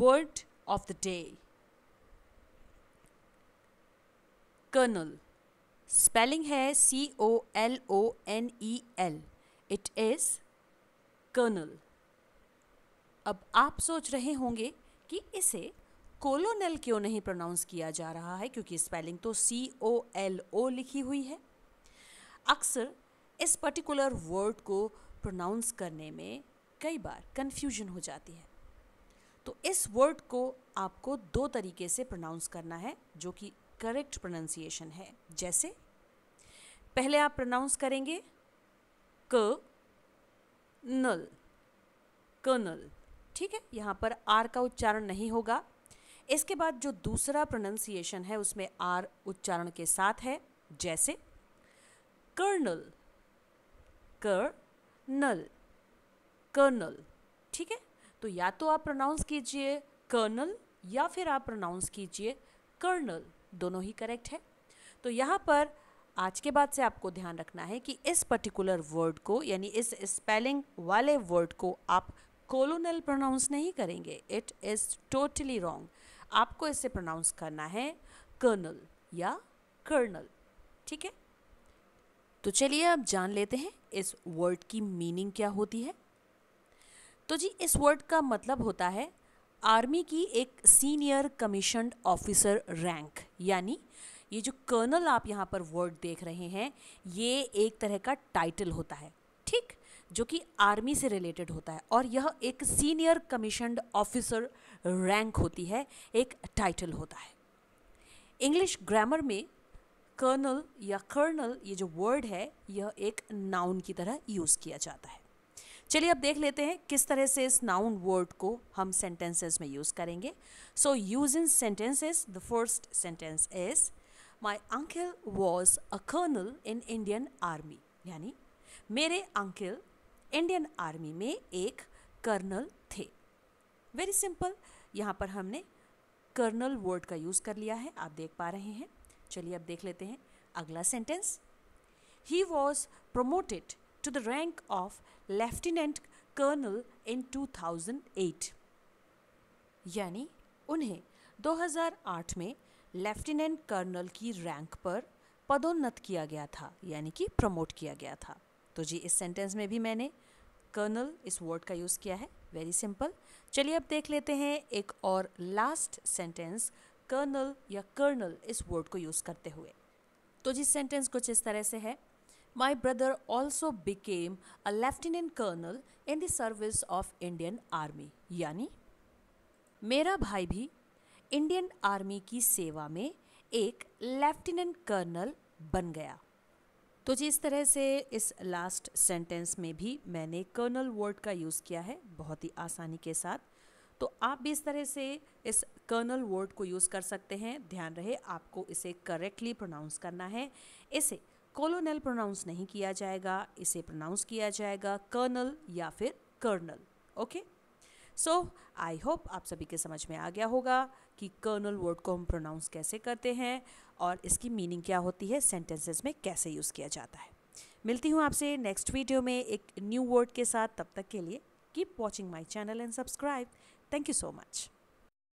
Word of the day Colonel. Spelling है C O L O N E L. It is Colonel. अब आप सोच रहे होंगे कि इसे कोलोनल क्यों नहीं प्रोनाउंस किया जा रहा है क्योंकि स्पेलिंग तो सी ओ एल ओ लिखी हुई है अक्सर इस पर्टिकुलर वर्ड को प्रोनाउंस करने में कई बार कन्फ्यूजन हो जाती है तो इस वर्ड को आपको दो तरीके से प्रोनाउंस करना है जो कि करेक्ट प्रोनाउंसिएशन है जैसे पहले आप प्रोनाउंस करेंगे क नल कर्नल ठीक है यहाँ पर आर का उच्चारण नहीं होगा इसके बाद जो दूसरा प्रोनाउंसिएशन है उसमें आर उच्चारण के साथ है जैसे कर्नल कर नल कर्नल तो या तो आप प्रोनाउंस कीजिए कर्नल या फिर आप प्रोनाउंस कीजिए कर्नल दोनों ही करेक्ट है तो यहाँ पर आज के बाद से आपको ध्यान रखना है कि इस पर्टिकुलर वर्ड को यानी इस स्पेलिंग वाले वर्ड को आप कोलोनल प्रोनाउंस नहीं करेंगे इट इज़ टोटली रॉन्ग आपको इसे प्रोनाउंस करना है कर्नल या कर्नल ठीक है तो चलिए अब जान लेते हैं इस वर्ड की मीनिंग क्या होती है तो जी इस वर्ड का मतलब होता है आर्मी की एक सीनियर कमीशन ऑफिसर रैंक यानी ये जो कर्नल आप यहाँ पर वर्ड देख रहे हैं ये एक तरह का टाइटल होता है ठीक जो कि आर्मी से रिलेटेड होता है और यह एक सीनियर कमीशनड ऑफिसर रैंक होती है एक टाइटल होता है इंग्लिश ग्रामर में कर्नल या कर्नल ये जो वर्ड है यह एक नाउन की तरह यूज़ किया जाता है चलिए अब देख लेते हैं किस तरह से इस नाउन वर्ड को हम सेंटेंसेस में यूज़ करेंगे so use in sentences the first sentence is my uncle was a colonel in Indian army यानी मेरे अंकल इंडियन आर्मी में एक कर्नल थे वेरी सिंपल यहाँ पर हमने कर्नल वर्ड का यूज़ कर लिया है आप देख पा रहे हैं चलिए अब देख लेते हैं अगला sentence he was promoted to the rank of lieutenant colonel in 2008 यानी उन्हें 2008 में लेफ्टिनेंट कर्नल की रैंक पर पदोन्नत किया गया था यानी कि प्रमोट किया गया था तो जी इस सेंटेंस में भी मैंने कर्नल इस वर्ड का यूज़ किया है वेरी सिंपल चलिए अब देख लेते हैं एक और लास्ट सेंटेंस कर्नल या कर्नल इस वर्ड को यूज़ करते हुए तो जी सेंटेंस कुछ इस तरह से है My brother also became a lieutenant colonel in the service of Indian Army. यानी मेरा भाई भी इंडियन आर्मी की सेवा में एक लेफ्टिनेंट कर्नल बन गया तो जी इस तरह से इस लास्ट सेंटेंस में भी मैंने कर्नल वर्ड का यूज़ किया है बहुत ही आसानी के साथ तो आप भी इस तरह से इस कर्नल वर्ड को यूज़ कर सकते हैं ध्यान रहे आपको इसे करेक्टली प्रोनाउंस करना है इसे कॉलोनल प्रोनाउंस नहीं किया जाएगा इसे प्रोनाउंस किया जाएगा कर्नल या फिर colonel okay so I hope आप सभी के समझ में आ गया होगा कि कर्नल वर्ड को हम प्रोनाउंस कैसे करते हैं और इसकी मीनिंग क्या होती है सेंटेंसेस में कैसे यूज़ किया जाता है मिलती हूँ आपसे नेक्स्ट वीडियो में एक न्यू वर्ड के साथ तब तक के लिए keep watching my channel and subscribe thank you so much